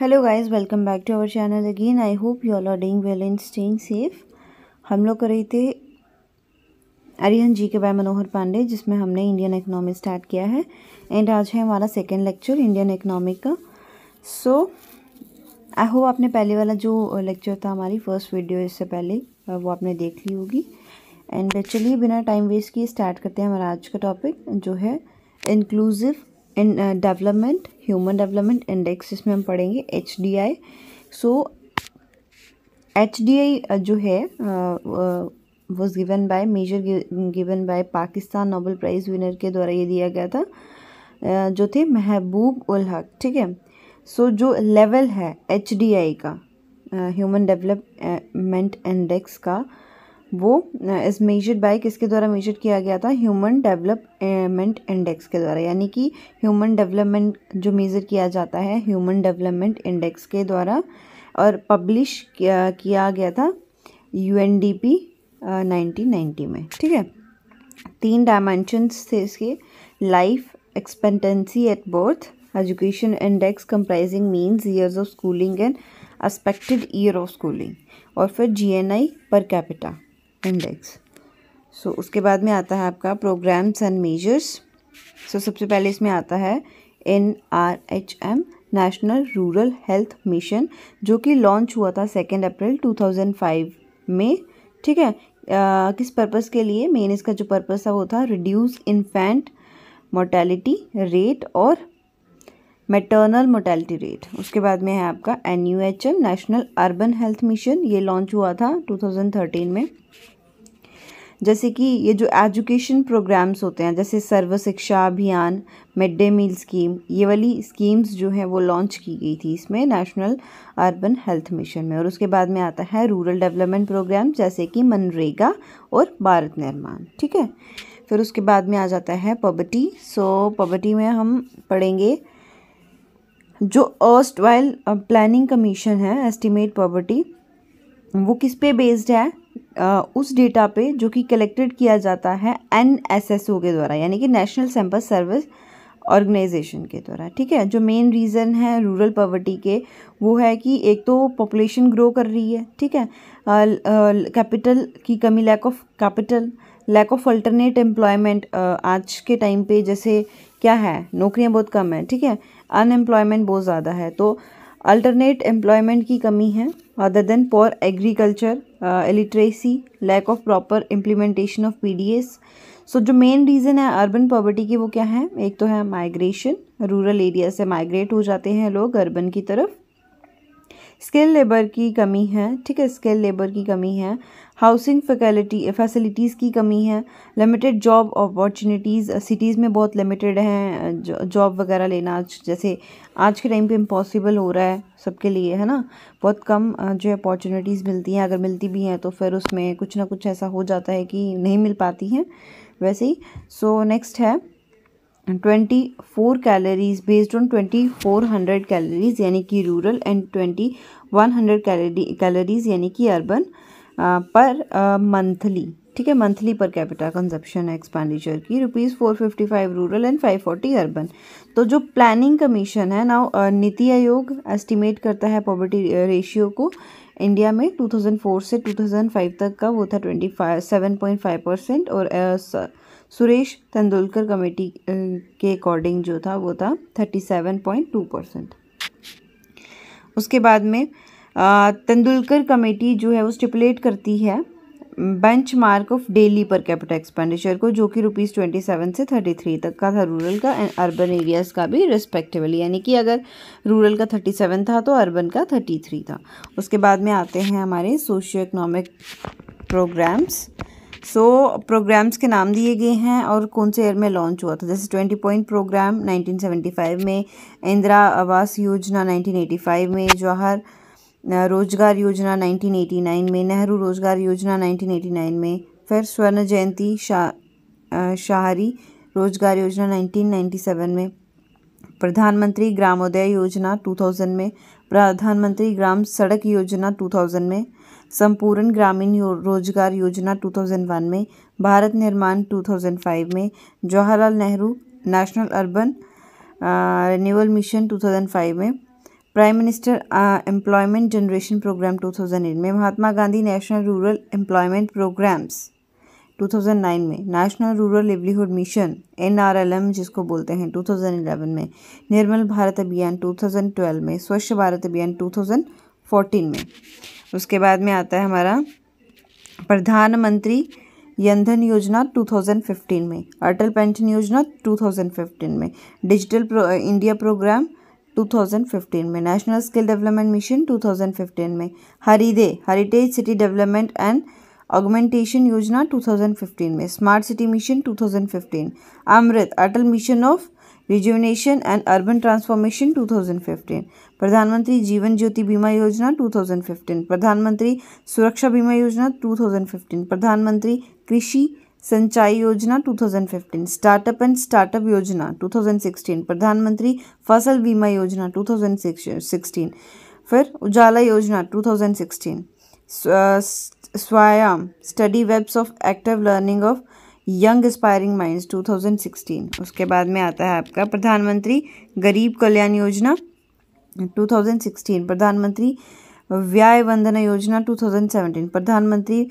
hello guys welcome back to our channel again I hope you all are doing well and staying safe हम लोग कर रहे थे अरिहन जी के बाय मनोहर पांडे जिसमें हमने इंडियन इकनॉमी स्टार्ट किया है एंड आज है हमारा सेकेंड लेक्चर इंडियन इकनॉमी का सो आई होप आपने पहले वाला जो लेक्चर था हमारी फर्स्ट वीडियो इससे पहले वो आपने देख ली होगी एंड चलिए बिना टाइम वेस्ट किए स्टार्ट करते हैं हमारा आज का टॉपिक जो है inclusive in development human development index इसमें हम पढ़ेंगे H D I so H D I जो है was given by major given by Pakistan Nobel prize winner के द्वारा ये दिया गया था जो थे महबूब उल हक ठीक है सो जो लेवल है एच डी आई का ह्यूमन डेवलपमेंट इंडेक्स का वो इस मेजर्ड बाय किसके द्वारा मेजर किया गया था ह्यूमन डेवलपमेंट इंडेक्स के द्वारा यानी कि ह्यूमन डेवलपमेंट जो मेज़र किया जाता है ह्यूमन डेवलपमेंट इंडेक्स के द्वारा और पब्लिश किया, किया गया था U N D P nineteen में ठीक है तीन डायमेंशंस थे इसके life expectancy at birth education index comprising means years of schooling and expected year of schooling और फिर GNI per capita index so उसके बाद में आता है आपका प्रोग्राम्स एंड मेजर्स सो सबसे पहले इसमें आता है N R H M national rural health mission जो कि लॉन्च हुआ था second April two thousand five में ठीक है आ, किस पर्पज़ के लिए मेन इसका जो पर्पज़ था वो था रिड्यूस इन्फेंट मोर्टेलिटी रेट और मेटर्नल मोर्टेलिटी रेट उसके बाद में है आपका N U H M national urban health mission ये लॉन्च हुआ था टू थाउजेंड थर्टीन में जैसे कि ये जो एजुकेशन प्रोग्राम्स होते हैं जैसे सर्व शिक्षा अभियान मिड डे मील स्कीम ये वाली स्कीम्स जो हैं वो लॉन्च की गई थी इसमें नेशनल अर्बन हेल्थ मिशन में और उसके बाद में आता है रूरल डेवलपमेंट प्रोग्राम जैसे कि मनरेगा और भारत निर्माण ठीक है फिर उसके बाद में आ जाता है पॉबर्टी सो पॉबर्टी में हम पढ़ेंगे जो अर्स्ट वाइल प्लानिंग कमीशन है एस्टिमेट पॉवर्टी वो किस पे बेस्ड है उस डेटा पे जो कि कलेक्टेड किया जाता है एन के द्वारा यानी कि नेशनल सैम्पल सर्विस ऑर्गेनाइजेशन के द्वारा ठीक है जो मेन रीज़न है रूरल पॉवर्टी के वो है कि एक तो पॉपुलेशन ग्रो कर रही है ठीक है कैपिटल की कमी lack of capital lack of alternate employment आज के टाइम पे जैसे क्या है नौकरियां बहुत कम है ठीक है अनएम्प्लॉयमेंट बहुत ज़्यादा है तो अल्टरनेट एम्प्लॉयमेंट की कमी है other than for agriculture illiteracy lack of proper implementation of S so जो मेन रीज़न है अर्बन पॉवर्टी की वो क्या है एक तो है माइग्रेशन रूरल एरिया से माइग्रेट हो जाते हैं लोग अर्बन की तरफ स्किल लेबर की कमी है ठीक है स्किल लेबर की कमी है हाउसिंग फैकल्टी फैसिलिटीज़ की कमी है लिमिटेड जॉब अपॉर्चुनिटीज़ सिटीज़ में बहुत लिमिटेड हैं जॉब वगैरह लेना जैसे आज के टाइम पे इम्पॉसिबल हो रहा है सबके लिए है ना बहुत कम जो है अपॉर्चुनिटीज़ मिलती हैं अगर मिलती भी हैं तो फिर उसमें कुछ ना कुछ ऐसा हो जाता है कि नहीं मिल पाती हैं वैसे ही सो so, नेक्स्ट है twenty four calories based on twenty four hundred calories यानी कि rural and twenty one hundred calorie calories यानी कि अर्बन पर मंथली ठीक है मंथली पर कैपिटा कंजप्शन है एक्सपेंडिचर की rupees four fifty five rural and five forty urban तो जो प्लानिंग कमीशन है ना नीति आयोग एस्टिमेट करता है पॉवर्टी रेशियो को इंडिया में 2004 से 2005 तक का वो था twenty five seven point five percent और सुरेश तेंदुलकर कमेटी के अकॉर्डिंग जो था वो था thirty seven point two percent उसके बाद में तेंदुलकर कमेटी जो है वो स्टिपुलेट करती है benchmark of daily per capital expenditure को जो कि रुपीज़ ट्वेंटी सेवन से थर्टी थ्री तक का था रूरल का एंड अर्बन एरियाज़ का भी रिस्पेक्टिवली यानी कि अगर रूरल का थर्टी सेवन था तो अर्बन का थर्टी थ्री था उसके बाद में आते हैं हमारे socio economic programmes so so, programmes के नाम दिए गए हैं और कौन से ईयर में लॉन्च हुआ था जैसे twenty point programme nineteen five में इंदिरा आवास योजना नाइनटीन एटी फाइव में जवाहर रोजगार योजना 1989 में नेहरू रोजगार योजना 1989 में फिर स्वर्ण जयंती शा शाहरी रोजगार योजना 1997 में प्रधानमंत्री ग्रामोदय योजना 2000 में प्रधानमंत्री ग्राम सड़क योजना 2000 में संपूर्ण ग्रामीण रोजगार योजना 2001 में भारत निर्माण 2005 में Jawaharlal Nehru national urban renewal mission 2005 में prime minister employment generation programme 2008 में Mahatma Gandhi national rural employment programmes 2009 में national rural livelihood mission N जिसको बोलते हैं 2011 में निर्मल भारत अभियान 2012 में स्वच्छ भारत अभियान 2014 में उसके बाद में आता है हमारा प्रधानमंत्री जनधन योजना 2015 में अटल पेंशन योजना 2015 में डिजिटल प्रो, इंडिया प्रोग्राम 2015 में नेशनल स्किल डेवलपमेंट मिशन 2015 में Hriday heritage city development and augmentation योजना 2015 में smart city mission 2015 Amrut Atal mission of rejuvenation and urban transformation 2015 प्रधानमंत्री जीवन ज्योति बीमा योजना 2015 प्रधानमंत्री सुरक्षा बीमा योजना 2015 प्रधानमंत्री कृषि सिंचाई योजना 2015 स्टार्टअप एंड स्टार्टअप योजना 2016 प्रधानमंत्री फसल बीमा योजना 2016 फिर Ujala Yojana 2016 Swayam study webs of active learning of young aspiring minds 2016 उसके बाद में आता है आपका प्रधानमंत्री गरीब कल्याण योजना 2016 प्रधानमंत्री व्याय वंदना योजना 2017 प्रधानमंत्री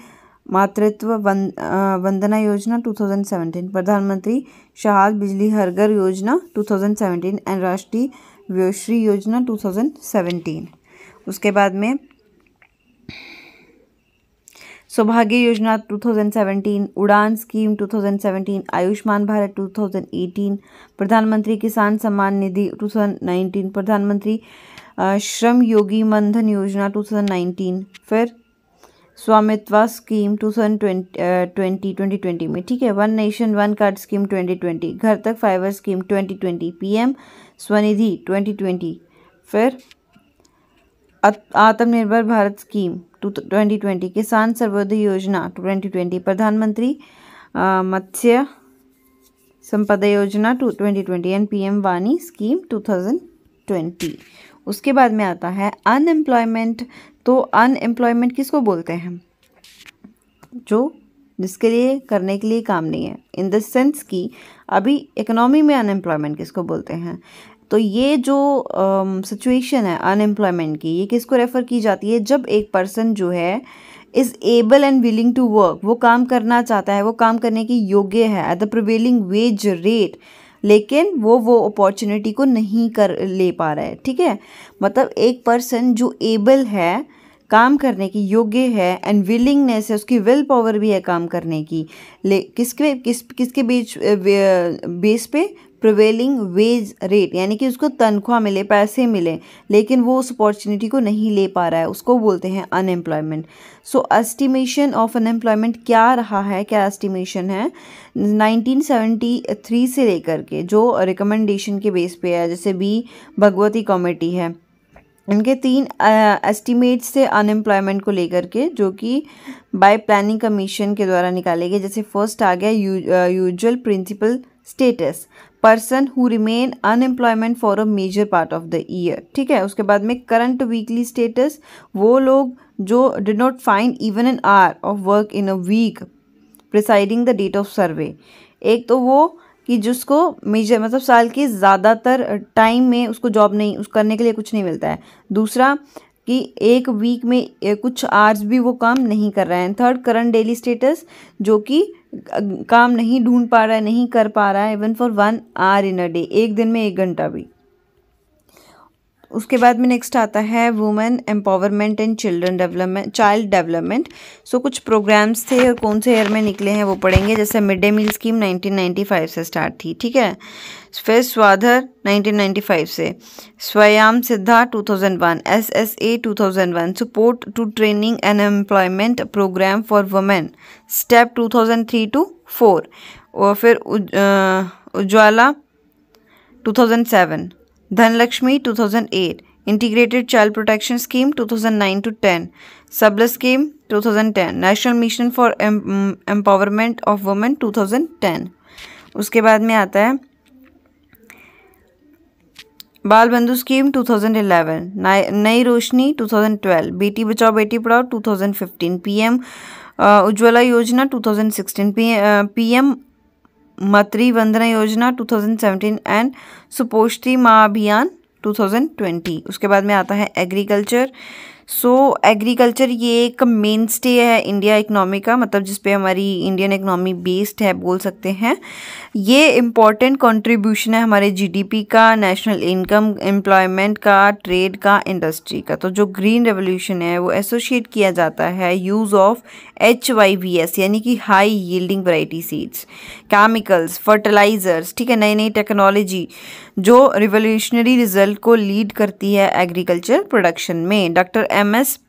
मातृत्व वंदना योजना 2017 प्रधानमंत्री शहाद बिजली हरगर योजना 2017 एंड राष्ट्रीय व्योश्री योजना 2017 उसके बाद में सौभाग्य योजना 2017 उड़ान स्कीम 2017 आयुष्मान भारत 2018 प्रधानमंत्री किसान सम्मान निधि 2019 प्रधानमंत्री श्रम योगी मंधन योजना 2019 फिर Swamitva scheme two thousand twenty twenty twenty में ठीक है one nation one card scheme twenty twenty Ghar Tak fibre scheme twenty twenty P M Svanidhi twenty twenty फिर Atmanirbhar Bharat scheme two twenty twenty Kisan Sarvodaya योजना टू ट्वेंटी ट्वेंटी प्रधानमंत्री मत्स्य संपदा योजना two twenty twenty and P M वानी स्कीम टू थाउजेंड ट्वेंटी उसके बाद में आता है अनएम्प्लॉयमेंट तो अनएम्प्लॉयमेंट किसको बोलते हैं जो जिसके लिए करने के लिए काम नहीं है इन द सेंस कि अभी इकोनॉमी में अनएम्प्लॉयमेंट किसको बोलते हैं तो ये जो सिचुएशन है अनएम्प्लॉयमेंट की ये किसको रेफ़र की जाती है जब एक पर्सन जो है is able and willing to work वो काम करना चाहता है वो काम करने की योग्य है at the prevailing wage rate लेकिन वो वो अपॉर्चुनिटी को नहीं कर ले पा रहा है ठीक है मतलब एक पर्सन जो एबल है काम करने की योग्य है एंड विलिंगनेस है उसकी विल पावर भी है काम करने की ले किसके किस किसके बीच बेस पे प्रिवेलिंग वेज रेट यानी कि उसको तनख्वाह मिले पैसे मिले लेकिन वो उस अपॉर्चुनिटी को नहीं ले पा रहा है उसको बोलते हैं unemployment so estimation of unemployment क्या रहा है क्या एस्टिमेशन है 1973 से लेकर के जो रिकमेंडेशन के बेस पे है जैसे बी भगवती कॉमेटी है इनके तीन एस्टिमेट्स थे अनएम्प्लॉयमेंट को लेकर के जो कि बाय प्लानिंग कमीशन के द्वारा निकाले गए जैसे फर्स्ट आ गया usual principal status person who remain unemployment for a major part of the year ठीक है उसके बाद में करंट वीकली स्टेटस वो लोग जो did not find even an hour of work in a week preceding the date of survey एक तो वो कि जिसको मेजर मतलब साल के ज़्यादातर टाइम में उसको जॉब नहीं उस करने के लिए कुछ नहीं मिलता है दूसरा कि एक वीक में कुछ आवर्स भी वो काम नहीं कर रहे हैं थर्ड करंट डेली स्टेटस जो कि काम नहीं ढूंढ पा रहा है नहीं कर पा रहा है even for one hour in a day एक दिन में एक घंटा भी उसके बाद में नेक्स्ट आता है women empowerment and children development child development so कुछ प्रोग्राम्स थे और कौन से ईयर में निकले हैं वो पढ़ेंगे जैसे मिड डे मील स्कीम 1995 से स्टार्ट थी ठीक है फिर स्वाधर 1995 से Swayam Siddha 2001 SSA 2001 support to training and employment programme for women STEP two two four और फिर Ujjwala two Dhanlakshmi 2008 integrated child protection scheme 2009 two 10 Sabla scheme 2010 national mission for empowerment of women 2010 उसके बाद में आता है बाल बंधु स्कीम 2011 नई रोशनी 2012 बेटी बचाओ बेटी पढ़ाओ 2015 पीएम उज्ज्वला योजना 2016 पीएम मातृ वंदना योजना 2017 एंड सुपोष्टि माँ अभियान 2020 उसके बाद में आता है एग्रीकल्चर सो so, एग्रीकल्चर ये एक मेन स्टे है इंडिया इकनॉमी का मतलब जिस पे हमारी इंडियन इकनॉमी बेस्ड है बोल सकते हैं ये इम्पॉर्टेंट कंट्रीब्यूशन है हमारे जीडीपी का नेशनल इनकम एम्प्लॉयमेंट का ट्रेड का इंडस्ट्री का तो जो ग्रीन रेवोल्यूशन है वो एसोशिएट किया जाता है use of H Y V S यानी कि high yielding variety seeds chemicals fertilisers ठीक है नई नई टेक्नोलॉजी जो रिवोल्यूशनरी रिजल्ट को लीड करती है एग्रीकल्चर प्रोडक्शन में doctor M S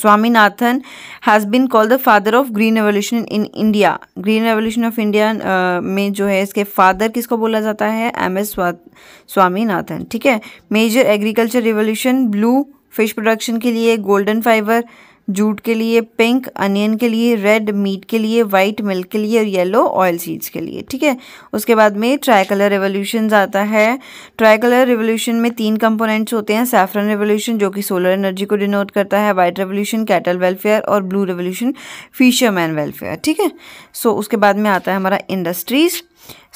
Swaminathan has been call the father of green revolution in India green revolution of India में जो है इसके फादर किसको बोला जाता है एम एस स्वामीनाथन ठीक है major agriculture revolution blue fish production के लिए गोल्डन फाइबर जूट के लिए पिंक अनियन के लिए रेड मीट के लिए वाइट मिल्क के लिए और येलो ऑयल सीड्स के लिए ठीक है उसके बाद में ट्राई कलर रेवोल्यूशन आता है ट्राई कलर रेवोल्यूशन में तीन कंपोनेंट्स होते हैं सैफरन रेवोल्यूशन जो कि सोलर एनर्जी को डिनोट करता है वाइट रेवोल्यूशन कैटल वेलफेयर और ब्लू रेवोल्यूशन फिशरमैन वेलफेयर ठीक है सो उसके बाद में आता है हमारा industries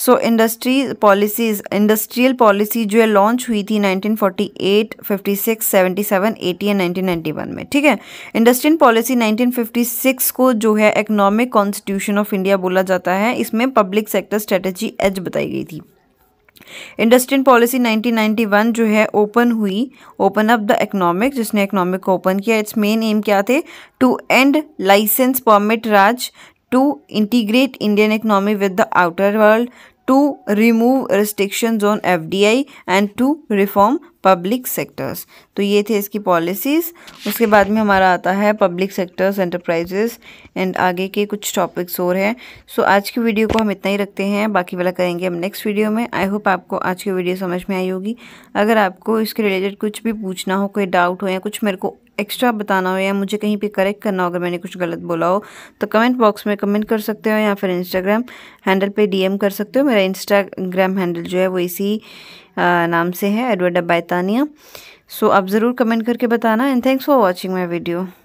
so industry policies industrial policy जो है लॉन्च हुई थी 1948, 56, 77, 80 एंड 1991 में ठीक है इंडस्ट्रियल पॉलिसी 1956 को जो है इकोनॉमिक कॉन्स्टिट्यूशन ऑफ इंडिया बोला जाता है इसमें पब्लिक सेक्टर स्ट्रेटजी एज बताई गई थी इंडस्ट्रियल पॉलिसी 1991 जो है ओपन हुई ओपन अप द इकोनॉमिक जिसने इकोनॉमिक को ओपन किया इट्स मेन एम क्या थे to end licence permit raj to Indian economy with the outer world to remove restriction on F D I and to reform public sectors तो ये थे इसकी policies उसके बाद में हमारा आता है पब्लिक सेक्टर्स एंटरप्राइजेस एंड आगे के कुछ टॉपिक्स और हैं सो so, आज की वीडियो को हम इतना ही रखते हैं बाकी वाला करेंगे हम नेक्स्ट वीडियो में आई होप आपको आज की वीडियो समझ में आई होगी अगर आपको इसके रिलेटेड कुछ भी पूछना हो कोई डाउट हो या कुछ मेरे को एक्स्ट्रा बताना हो या मुझे कहीं पे करेक्ट करना हो अगर मैंने कुछ गलत बोला हो तो कमेंट बॉक्स में कमेंट कर सकते हो या फिर इंस्टाग्राम हैंडल पे डीएम कर सकते हो मेरा इंस्टाग्राम हैंडल जो है वो इसी नाम से है एडवर्ड अब्बाई सो आप ज़रूर कमेंट करके बताना and thanks for watching my video